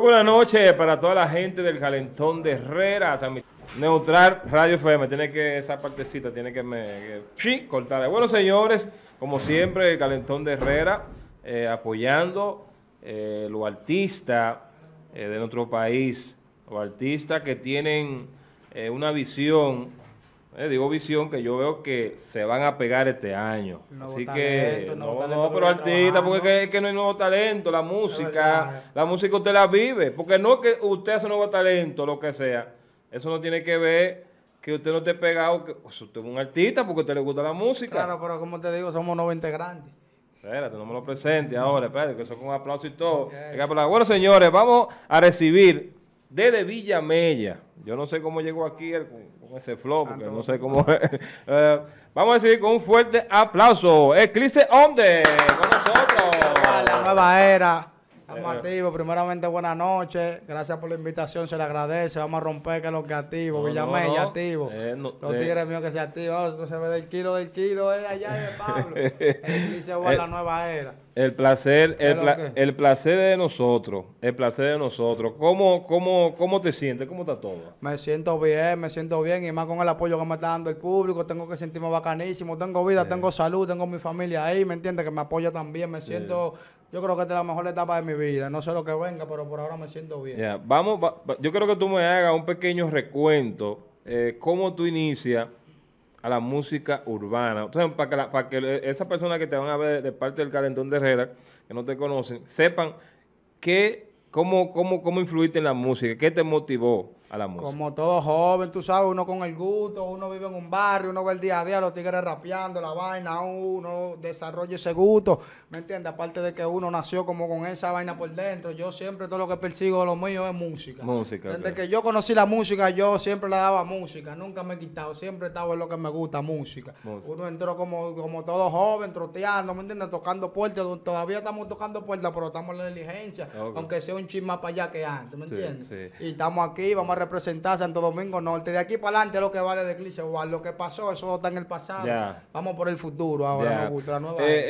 Buenas noches para toda la gente del Calentón de Herrera. Neutral Radio FM. Tiene que, esa partecita tiene que me cortar. Bueno, señores, como siempre, el Calentón de Herrera eh, apoyando eh, los artistas eh, de nuestro país, los artistas que tienen eh, una visión eh, digo visión que yo veo que se van a pegar este año. Así que no, no, pero artista, porque es que, no hay nuevo talento, la música, la música usted la vive, porque no que usted hace nuevo talento, lo que sea. Eso no tiene que ver que usted no esté pegado, pues, usted es un artista porque a usted le gusta la música. Claro, pero como te digo, somos 90 grandes. Espérate, no me lo presente ahora, espérate, que eso con aplauso y todo. Bueno, señores, vamos a recibir desde Villa Mella. Yo no sé cómo llegó aquí el, con ese flow, porque no sé cómo eh, vamos a decir con un fuerte aplauso. Eclipse Onde, con nosotros. La nueva era. Estamos eh, Primeramente, buenas noches. Gracias por la invitación, se le agradece. Vamos a romper que es lo que activo. No, ya activo. Eh, no los eh. tigres que se activo. Oh, se ve del kilo del kilo, es allá de Pablo. el a la nueva era. El placer, el, el, placer de nosotros, el placer de nosotros. ¿Cómo, cómo, ¿Cómo te sientes? ¿Cómo está todo? Me siento bien, me siento bien y más con el apoyo que me está dando el público. Tengo que sentirme bacanísimo, tengo vida, tengo salud, tengo mi familia ahí, ¿me entiende Que me apoya también, me siento yo creo que esta es la mejor etapa de mi vida. No sé lo que venga, pero por ahora me siento bien. Vamos, yo creo que tú me hagas un pequeño recuento. Eh, ¿Cómo tú inicias a la música urbana? Entonces, para que, para que esas personas que te van a ver de parte del calentón de Herrera, que no te conocen, sepan qué ¿Cómo, cómo, ¿Cómo influiste en la música? ¿Qué te motivó a la música? Como todo joven, tú sabes, uno con el gusto, uno vive en un barrio, uno ve el día a día, los tigres rapeando, la vaina, uno desarrolla ese gusto, ¿me entiendes? Aparte de que uno nació como con esa vaina por dentro, yo siempre todo lo que persigo lo mío es música. Música. Desde que yo conocí la música, yo siempre la daba música, nunca me he quitado, siempre estaba en lo que me gusta, música. Uno entró como, como todo joven, troteando, ¿me entiendes? Tocando puertas, todavía estamos tocando puertas, pero estamos en la diligencia, aunque sea un chin para allá que antes, ¿me entiendes? Y estamos aquí, vamos a representar Santo Domingo Norte. De aquí para adelante lo que vale de igual lo que pasó, eso está en el pasado. Vamos por el futuro ahora, nueva. Eh, eh,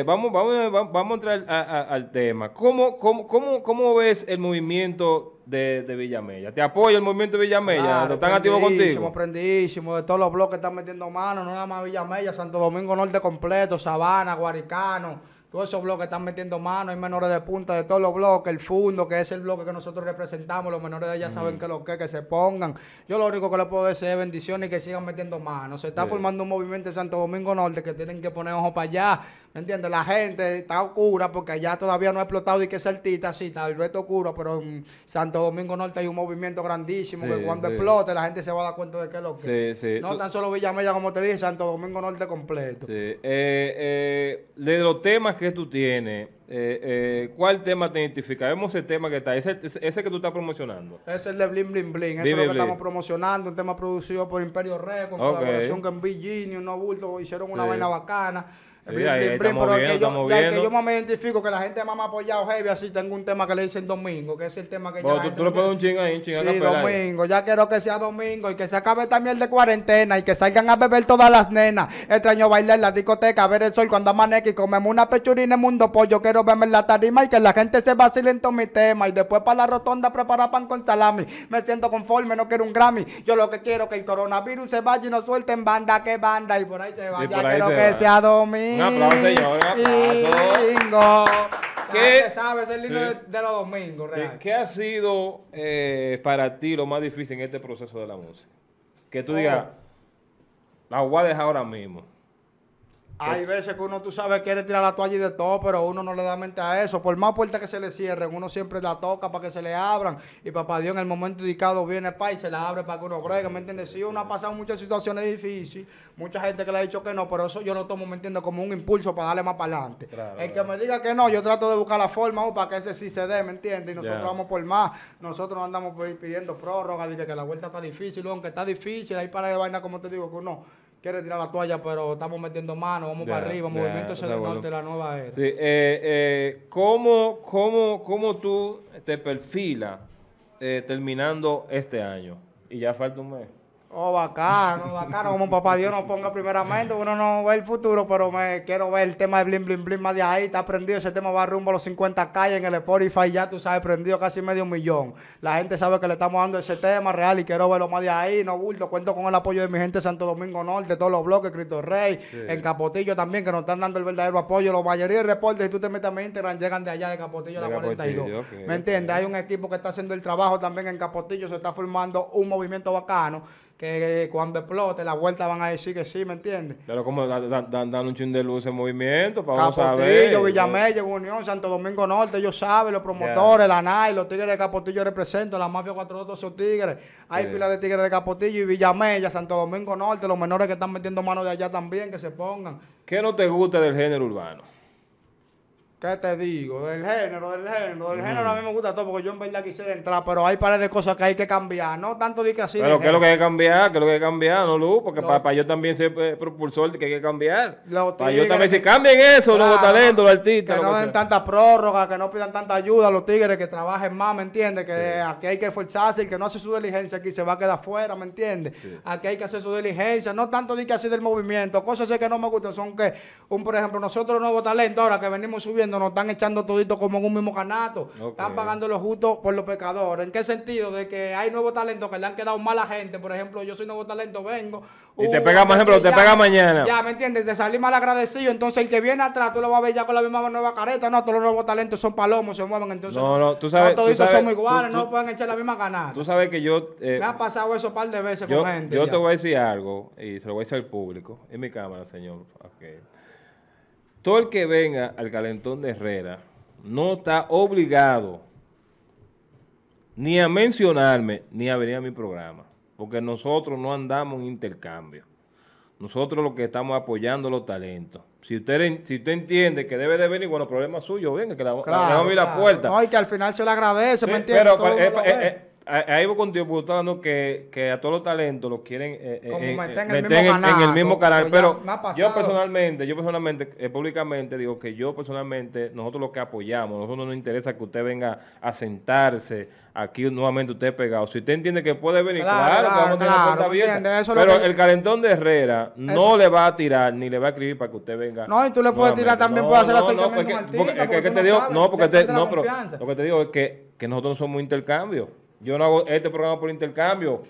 eh, vamos, vamos, vamos a entrar al tema. ¿Cómo, cómo, cómo, ves el movimiento de, de, Villamella. ¿Te apoya el movimiento de Villamella? ¿Están activos contigo? Prendísimo, de todos los bloques están metiendo manos no nada más Villamella, Santo Domingo Norte completo, Sabana, Guaricano, todos esos bloques están metiendo manos hay menores de punta de todos los bloques, el fundo, que es el bloque que nosotros representamos, los menores de allá mm. saben que lo que, que se pongan. Yo lo único que les puedo decir es bendiciones y que sigan metiendo manos Se está formando un movimiento en Santo Domingo Norte que tienen que poner ojo para allá, ¿me entiendes? La gente está oscura porque allá todavía no ha explotado y que es altita, sí, tal vez está oscuro, pero en Santo Domingo Norte hay un movimiento grandísimo que cuando explote la gente se va a dar cuenta de que es lo que. No tan solo Villamella, como te dije, Santo Domingo Norte completo. Eh, eh, de los temas que que tú tienes, eh, eh, ¿cuál tema te identifica? Vemos el tema que está, ese, ese que tú estás promocionando. Es el de bling bling eso es lo que estamos promocionando, un tema producido por Imperio Records, okay. colaboración con Virginia, unos bulto hicieron una buena vaina bacana yo, me identifico, que la gente más me ha apoyado heavy, así tengo un tema que le dicen domingo, que es el tema que yo. ya tú, le un ching ahí, domingo, ya quiero que sea domingo y que se acabe también de cuarentena y que salgan a beber todas las nenas. Extraño bailar en la discoteca, ver el sol cuando amanece y comemos una pechurina en mundo pollo. Quiero verme en la tarima y que la gente se vacile en todo mi tema y después para la rotonda preparar pan con salami. Me siento conforme, no quiero un Grammy. Yo lo que quiero que el coronavirus se vaya y no suelten banda que banda y por ahí se vaya. ya quiero que sea domingo. Un aplauso, señor. Un aplauso. Lindo. ¿Qué sabes el lindo de, los domingos? Real. ¿Qué, ha sido eh, para ti lo más difícil en este proceso de la música? Que tú oh. digas, la voy ahora mismo. Hay veces que uno, tú sabes, quiere tirar la toalla y de todo, pero uno no le da mente a eso. Por más puertas que se le cierren, uno siempre la toca para que se le abran. Y papá Dios en el momento indicado viene pa y se la abre para que uno bregue, ¿me entiendes? Sí, uno ha pasado muchas situaciones difíciles, mucha gente que le ha dicho que no, pero eso yo lo tomo, ¿me entiendes? Como un impulso para darle más para adelante. el que me diga que no, yo trato de buscar la forma uh, para que ese sí se dé, ¿me entiendes? Y nosotros vamos por más. Nosotros andamos pidiendo prórroga, dice que la vuelta está difícil, oh, aunque está difícil, hay para de vaina, como te digo, que uno quiere tirar la toalla, pero estamos metiendo mano, vamos para arriba, movimiento se la nueva era. Sí, eh, eh, ¿cómo, cómo, cómo, tú te perfilas eh, terminando este año? Y ya falta un mes. Oh bacano, bacano. Como papá Dios nos ponga primeramente, uno no ve el futuro, pero me quiero ver el tema de blim blim blim más de ahí. Está prendido, ese tema va rumbo a los 50 calles en el Spotify, ya tú sabes, prendido casi medio millón. La gente sabe que le estamos dando ese tema real y quiero verlo más de ahí. No bulto, cuento con el apoyo de mi gente Santo Domingo Norte, todos los bloques, Cristo Rey, en Capotillo también, que nos están dando el verdadero apoyo. Los mayoría de reportes, si tú te metes a mi Instagram, llegan de allá de Capotillo de la 42. ¿Me entiendes? Hay un equipo que está haciendo el trabajo también en Capotillo, se está formando un movimiento bacano que cuando explote, la vuelta van a decir que sí, ¿me entiendes? Pero como dan un chin de luz en movimiento, para Capotillo, Villamella, Unión, Santo Domingo Norte, ellos saben, los promotores, la NAI, los tigres de Capotillo representan, la mafia 412 son tigres, hay pilas de tigres de Capotillo y Villamella, Santo Domingo Norte, los menores que están metiendo manos de allá también, que se pongan. ¿Qué no te gusta del género urbano? ¿Qué te digo? Del género, del género. Del género a mí me gusta todo porque yo en verdad quisiera entrar, pero hay pares de cosas que hay que cambiar. No tanto de que así. Pero ¿qué es lo que hay que cambiar? ¿Qué es lo que hay que cambiar? No, Lu, porque para, yo también ser eh, propulsor de que hay que cambiar. Para yo también si cambien eso, los talentos, los artistas. Que no den tanta prórroga, que no pidan tanta ayuda a los tigres, que trabajen más, ¿me entiende Que aquí hay que esforzarse, y que no hace su diligencia aquí se va a quedar fuera, ¿me entiende Aquí hay que hacer su diligencia, no tanto de que así del movimiento. Cosas que no me gustan son que, un, por ejemplo, nosotros nuevo talento ahora que venimos subiendo nos están echando toditos como en un mismo canato. Están pagando lo justo por los pecadores. ¿En qué sentido? De que hay nuevo talento que le han quedado mal a gente. Por ejemplo, yo soy nuevo talento, vengo. Y te pega, por uh, ejemplo, te pega mañana. Ya, ¿me entiendes? Te salí mal agradecido. Entonces, el que viene atrás, tú lo vas a ver ya con la misma nueva careta. No, todos los nuevos talentos son palomos, se mueven. Entonces, no, no, tú sabes. todos somos iguales, no pueden echar la misma ganada. Tú sabes que yo. Eh, me ha pasado eso un par de veces con gente. Yo te voy a decir algo, y se lo voy a decir al público. En mi cámara, señor. Okay todo el que venga al calentón de Herrera no está obligado ni a mencionarme ni a venir a mi programa, porque nosotros no andamos en intercambio. Nosotros lo que estamos apoyando los talentos. Si usted, si entiende que debe de venir, bueno, problema suyo, venga, que le vamos a abrir la puerta. No, que al final se le agradece, Pero, ahí voy contigo, hablando que, que a todos los talentos los quieren eh, eh, eh, eh en, el, mismo canal, en el mismo pero yo personalmente, yo personalmente, públicamente digo que yo personalmente, nosotros lo que apoyamos, nosotros no nos interesa que usted venga a sentarse aquí nuevamente usted pegado. Si usted entiende que puede venir, claro, claro, claro abierta, Pero el calentón de Herrera no le va a tirar ni le va a escribir para que usted venga. No, y tú le puedes tirar también, no, hacer la acercamiento no, porque, te digo, no, porque te, lo que te digo es que, que nosotros no somos intercambio. Yo no hago este programa por intercambio.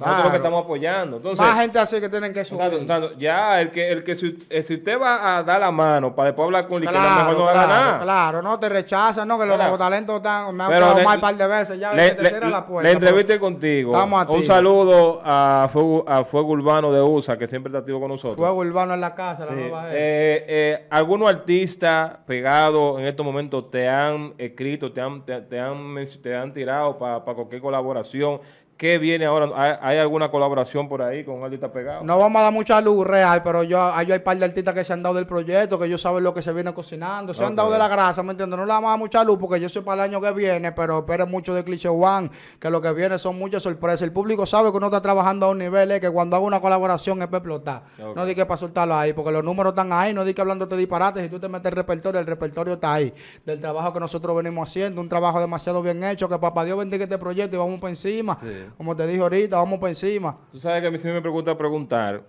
Nosotros que estamos apoyando. Entonces, Más gente así que tienen que subir. ya, el que, el que si, eh, si, usted va a dar la mano para después hablar con el claro, mejor no claro, va a ganar. Claro, no te rechazan, no, que los talentos están, me han quedado mal un par de veces. Ya le, te le, la puerta. Le contigo. Un saludo a Fuego, a Fuego Urbano de USA, que siempre está activo con nosotros. Fuego Urbano en la casa, la nueva eh, eh, ¿Algunos artistas pegados en estos momentos te han escrito, te han, te, han, te han tirado para cualquier colaboración? ¿Qué viene ahora? ¿Hay, alguna colaboración por ahí con un artista pegado? No vamos a dar mucha luz real, pero yo, hay un par de artistas que se han dado del proyecto, que yo saben lo que se viene cocinando, se han dado de la grasa, ¿me entiendes? No le vamos a dar mucha luz porque yo soy para el año que viene, pero espero mucho de Cliché One, que lo que viene son muchas sorpresas. El público sabe que uno está trabajando a un nivel, eh, que cuando hago una colaboración es para explotar. No di que para soltarlo ahí, porque los números están ahí, no di que hablando te disparates, si tú te metes el repertorio, el repertorio está ahí. Del trabajo que nosotros venimos haciendo, un trabajo demasiado bien hecho, que papá Dios bendiga este proyecto y vamos por encima. Como te dije ahorita, vamos por encima. Tú sabes que a mí siempre me pregunta preguntar,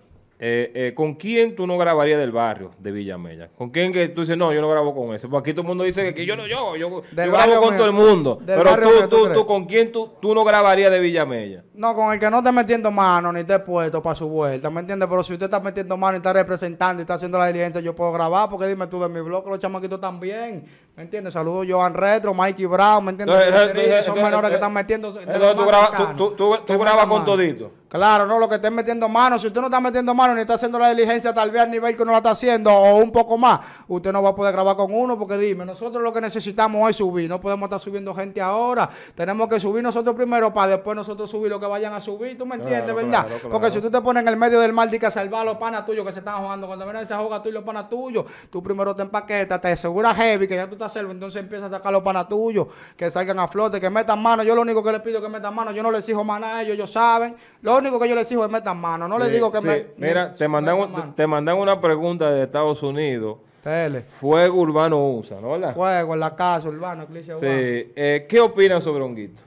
eh, eh, ¿con quién tú no grabarías del barrio de Villamella? ¿Con quién que tú dices, no, yo no grabo con ese? Porque aquí todo el mundo dice que yo no, yo, yo, grabo con todo el mundo. pero tú, tú, ¿con quién tú, tú no grabarías de Villamella? No, con el que no te metiendo mano ni te puesto para su vuelta, ¿me entiendes? Pero si usted está metiendo mano y está representando y está haciendo la diligencia, yo puedo grabar, porque dime tú de mi blog, los chamaquitos también. ¿Me entiendes? Saludo Joan Retro, Mikey Brown, ¿me entiendes? son menores que están metiendo. Entonces tú grabas, tú, con todito. Claro, no, lo que estén metiendo manos, Si usted no está metiendo manos ni está haciendo la diligencia tal vez al nivel que uno la está haciendo o un poco más, usted no va a poder grabar con uno porque dime, nosotros lo que necesitamos es subir. No podemos estar subiendo gente ahora. Tenemos que subir nosotros primero para después nosotros subir lo que vayan a subir. ¿Tú me entiendes, verdad? porque si tú te pones en el medio del mal, que salvar los panas tuyos que se están jugando. Cuando vienen se juega tú y los panas tuyos, tú primero te empaquetas, te aseguras heavy que ya tú hacerlo, entonces empieza a sacar los panas tuyos, que salgan a flote, que metan mano. Yo lo único que les pido es que metan mano. Yo no les exijo más a ellos, ellos saben. Lo único que yo les exijo es metan mano. No les digo que me, Mira, te, mandan, te mandan una pregunta de Estados Unidos. Fuego urbano usa, ¿no? ¿verdad? Fuego en la casa, urbano, iglesia eh, ¿Qué opinas sobre Honguito?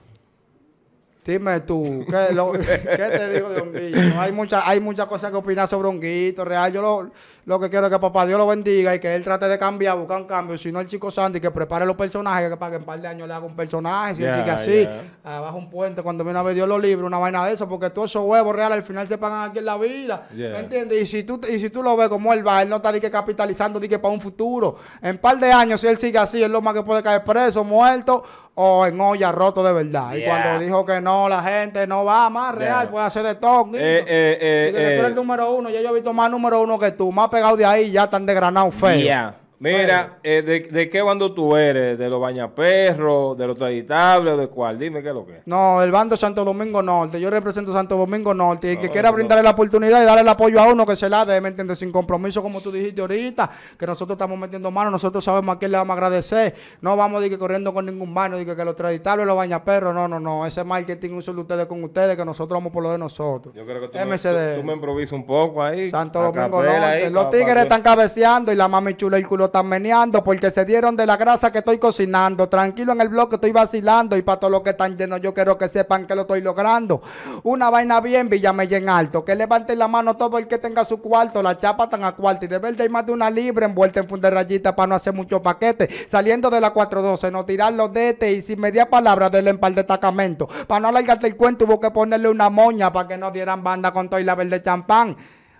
Dime tú, ¿qué, te digo de Honguito? hay muchas hay mucha cosas que opinar sobre Honguito. Real, yo lo, lo, que quiero es que papá Dios lo bendiga y que él trate de cambiar, buscar un cambio. Si no, el chico Sandy que prepare los personajes, que para que en par de años le haga un personaje. Si él sigue así, abajo ah, un puente, cuando viene a ver Dios los libros, una vaina de eso, porque todos esos huevos real al final se pagan aquí en la vida. entiendes? Y si, tú, y si tú lo ves como él va, él no está ni que capitalizando de que para un futuro. En un par de años, si él sigue así, es lo más que puede caer preso, muerto o en olla roto de verdad. Y cuando dijo que no, la gente no va más real, puede hacer de todo. Eh, eh, eh, eh. el número uno, yo, yo he visto más número uno que tú, más pegado de ahí, ya están de granado feo. Mira, eh, de, qué bando tú eres? ¿De los bañaperros? ¿De los traditables? ¿De cuál? Dime qué es lo que es. No, el bando Santo Domingo Norte. Yo represento Santo Domingo Norte. Y el que quiera brindarle la oportunidad y darle el apoyo a uno que se la dé, ¿me entiendes? Sin compromiso, como tú dijiste ahorita, que nosotros estamos metiendo manos. nosotros sabemos a quién le vamos a agradecer. No vamos a que corriendo con ningún mano, de que, los traditables, los bañaperros. No, no, no. Ese marketing solo de ustedes con ustedes, que nosotros vamos por lo de nosotros. Yo creo que tú, Me, tú, improvisas un poco ahí. Santo Domingo Norte. los tigres están cabeceando y la mami chula el culo están meneando porque se dieron de la grasa que estoy cocinando. Tranquilo en el bloque estoy vacilando y para todos los que están llenos yo quiero que sepan que lo estoy logrando. Una vaina bien en alto, que levante la mano todo el que tenga su cuarto, la chapa tan a cuarto y de verde hay más de una libra envuelta en funde rayita para no hacer mucho paquete. Saliendo de la 412, no tirar los dete y sin media palabra del empal de destacamento. Para no alargarte el cuento hubo que ponerle una moña para que no dieran banda con todo y la verde champán.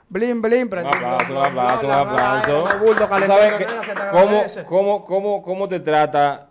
Blin, blin, prendido. Un aplauso, un aplauso, ¿Cómo, cómo, cómo, ¿Cómo te trata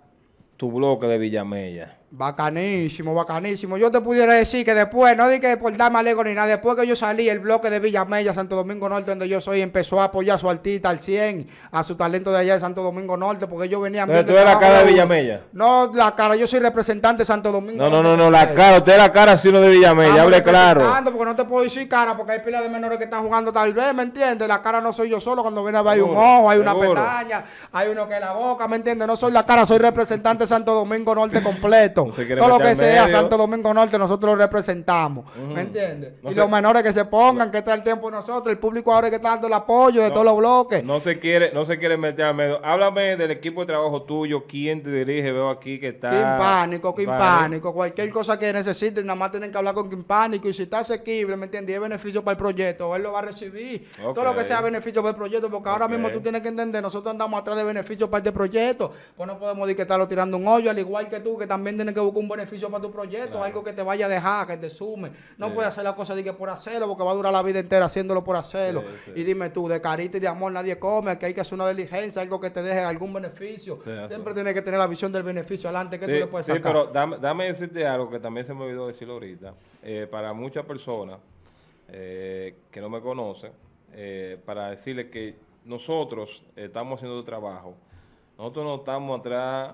tu bloque de Villamella? Bacanísimo, bacanísimo. Yo te pudiera decir que después, no di que por darme alegro ni nada, después que yo salí, el bloque de Villamella, Santo Domingo Norte, donde yo soy, empezó a apoyar a su artista al 100, a su talento de allá de Santo Domingo Norte, porque yo venía... Pero tú la cara de Villamella. No, la cara, yo soy representante de Santo Domingo. No, no, no, no, la cara, usted es la cara sino uno de Villamella, ah, hable claro. Porque no te puedo decir cara, porque hay pilas de menores que están jugando tal vez, ¿me entiendes? La cara no soy yo solo, cuando viene a ver un ojo, hay una pestaña, hay uno que la boca, ¿me entiendes? No soy la cara, soy representante de Santo Domingo Norte completo. Todo lo que sea, Santo Domingo Norte, nosotros lo representamos. ¿Me entiendes? y los menores que se pongan, que está el tiempo nosotros, el público ahora que está dando el apoyo de todos los bloques. No se quiere, no se quiere meter al medio. Háblame del equipo de trabajo tuyo, quién te dirige, veo aquí que está. Pánico Quimpánico, Pánico cualquier cosa que necesiten, nada más tienen que hablar con Pánico y si está asequible, ¿me entiendes? Y es beneficio para el proyecto, él lo va a recibir. Todo lo que sea beneficio para el proyecto, porque ahora mismo tú tienes que entender, nosotros andamos atrás de beneficios para este proyecto, pues no podemos decir que estarlo tirando un hoyo, al igual que tú, que también tienes que busque un beneficio para tu proyecto, algo que te vaya a dejar, que te sume. No puede hacer la cosa de que por hacerlo, porque va a durar la vida entera haciéndolo por hacerlo. y dime tú, de carita y de amor nadie come, que hay que hacer una diligencia, algo que te deje algún beneficio. Siempre tienes que tener la visión del beneficio adelante, que tú le puedes sacar. pero dame, dame, decirte algo que también se me olvidó decir ahorita. Eh, para muchas personas eh, que no me conocen, eh, para decirles que nosotros estamos haciendo tu trabajo. Nosotros no estamos atrás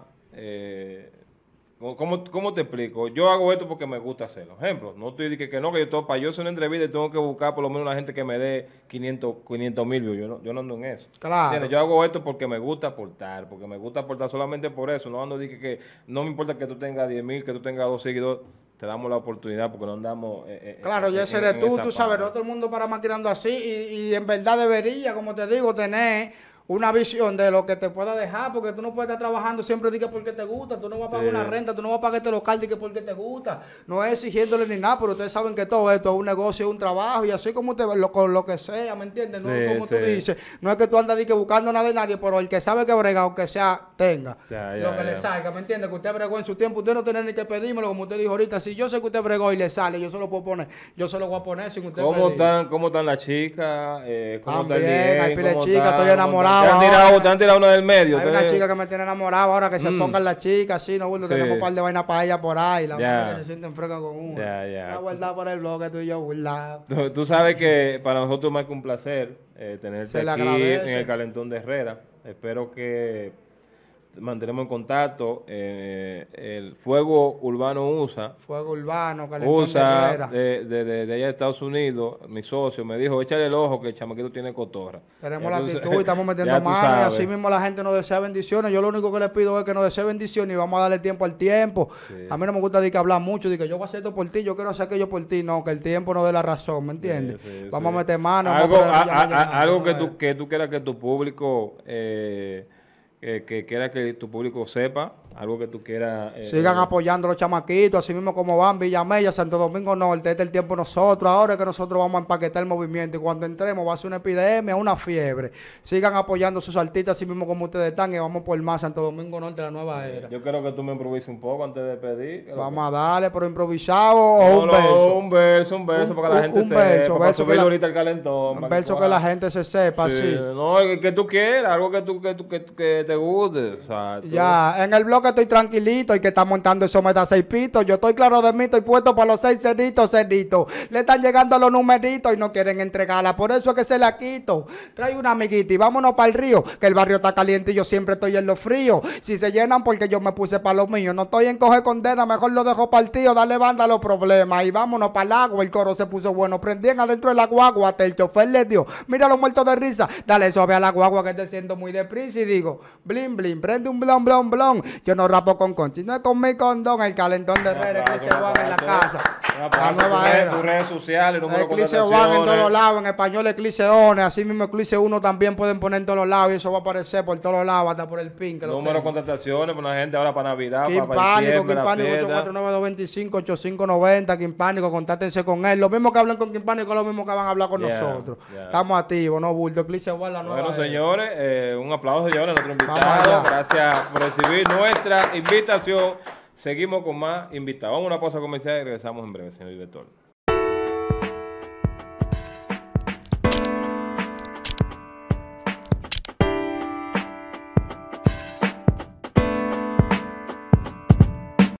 ¿Cómo, ¿Cómo, te explico? Yo hago esto porque me gusta hacerlo. Ejemplo, no estoy diciendo que, no, que yo estoy, para yo una entrevista y tengo que buscar por lo menos una gente que me dé 500 mil Yo no, yo ando en eso. Claro. Yo hago esto porque me gusta aportar, porque me gusta aportar solamente por eso. No ando diciendo que, no me importa que tú tengas 10 mil, que tú tengas dos seguidores te damos la oportunidad porque no andamos. Eh, eh, eh, claro, ya yo seré tú, tú sabes, no todo el mundo para maquinando así y, y, en verdad debería, como te digo, tener una visión de lo que te pueda dejar, porque tú no puedes estar trabajando siempre diga porque te gusta, tú no vas a pagar una renta, tú no vas a pagar este local porque te gusta, no es exigiéndole ni nada, pero ustedes saben que todo esto es un negocio, es un trabajo, y así como te lo, con lo que sea, ¿me entiendes? No como tú dices, no es que tú andas buscando nada de nadie, pero el que sabe que brega, aunque sea, tenga lo que le salga, ¿me entiendes? Que usted bregó en su tiempo, usted no tiene ni que pedírmelo, como usted dijo ahorita, si yo sé que usted bregó y le sale, yo se lo puedo poner, yo se lo voy a poner sin usted ¿Cómo están, ¿Cómo están las chicas? Eh, ¿Cómo chicas, estoy enamorado te han, tirado, una del medio. Hay una chica que me tiene enamorado ahora que se pongan mm. las chicas, sí, no, bueno, tenemos un par de vainas para ella por ahí. La verdad se sienten fresca con uno. Ya, ya. La por el blog que tú y yo Tú sabes que para nosotros es más que un placer eh, tenerte aquí en el calentón de Herrera. Espero que mantenemos en contacto. Eh, el Fuego Urbano USA. Fuego Urbano, Calentón USA, de, de, allá de Estados Unidos, mi socio, me dijo, échale el ojo que el chamaquito tiene cotorra. Tenemos la actitud y estamos metiendo manos. Y así mismo la gente nos desea bendiciones. Yo lo único que les pido es que nos desee bendiciones y vamos a darle tiempo al tiempo. A mí no me gusta de que hablar mucho, de que yo voy hacer esto por ti, yo quiero hacer aquello por ti. No, que el tiempo no dé la razón, ¿me entiendes? vamos a meter manos. Algo, algo que, tú, que tú quieras que tu público... Eh, eh, que quiera que tu público sepa, algo que tú quieras. Eh, Sigan eh, apoyando los chamaquitos, así mismo como van Villamella, Santo Domingo Norte. Este es el tiempo nosotros, ahora es que nosotros vamos a empaquetar el movimiento y cuando entremos va a ser una epidemia, una fiebre. Sigan apoyando a sus artistas, así mismo como ustedes están, y vamos por más Santo Domingo Norte, la nueva era. Yo quiero que tú me improvises un poco antes de pedir. Vamos a darle, pero improvisado o un verso. Un verso, un verso, para que la gente un, un verso, sepa. que la, ahorita el calentón. Un verso que, la gente se sepa, sí. No, que, que, tú quieras, algo que tú que, que te ya, en el bloque estoy tranquilito y que está montando eso me da seis pitos. Yo estoy claro de mí, estoy puesto para los seis cerditos, cerditos. Le están llegando los numeritos y no quieren entregarla. Por eso es que se la quito. Trae una amiguita y vámonos para el río, que el barrio está caliente y yo siempre estoy en lo frío. Si se llenan porque yo me puse para los míos. No estoy en coger condena, mejor lo dejo para el tío, dale banda a los problemas. Y vámonos para el agua, el coro se puso bueno. Prendían adentro de la guagua, hasta el chofer le dio. Mira los muertos de risa, dale suave a la guagua que te siento muy deprisa. Y digo, Blin, blin, prende un blon, blon, blon. Yo no rapo con conchi, no es con mi condón. El calentón de tener que se en la casa. La nueva era. redes sociales, Eclipse eh, One en todos los lados. En español, Eclipse One. Así mismo, Eclipse Uno también pueden poner en todos los lados. Y eso va a aparecer por todos los lados, hasta por el pink, Número de contrataciones para la gente ahora para Navidad. Quimpánico, Quimpánico 849-225-8590. Quimpánico, contátense con él. Lo mismo que hablan con Pánico lo mismo que van a hablar con nosotros. Estamos activos, ¿no, Bulto? Eclipse One, la nueva. Bueno, señores, eh, un aplauso, señores, a nuestro invitado. Gracias por recibir nuestra invitación. Seguimos con más invitados. Vamos a una pausa comercial y regresamos en breve, señor director.